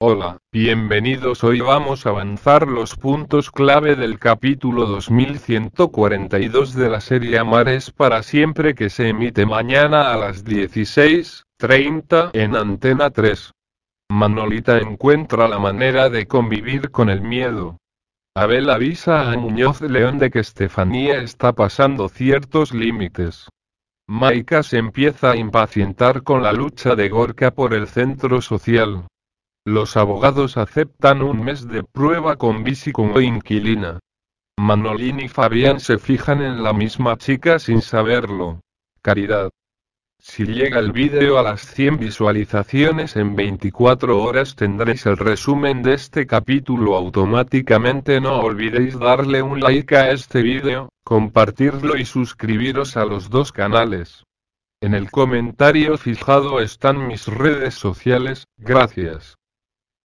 Hola, bienvenidos. Hoy vamos a avanzar los puntos clave del capítulo 2142 de la serie es para siempre que se emite mañana a las 16.30 en Antena 3. Manolita encuentra la manera de convivir con el miedo. Abel avisa a Muñoz León de que Estefanía está pasando ciertos límites. Maika se empieza a impacientar con la lucha de Gorka por el centro social. Los abogados aceptan un mes de prueba con Bisi como inquilina. Manolín y Fabián se fijan en la misma chica sin saberlo. Caridad. Si llega el vídeo a las 100 visualizaciones en 24 horas tendréis el resumen de este capítulo automáticamente. No olvidéis darle un like a este vídeo, compartirlo y suscribiros a los dos canales. En el comentario fijado están mis redes sociales, gracias.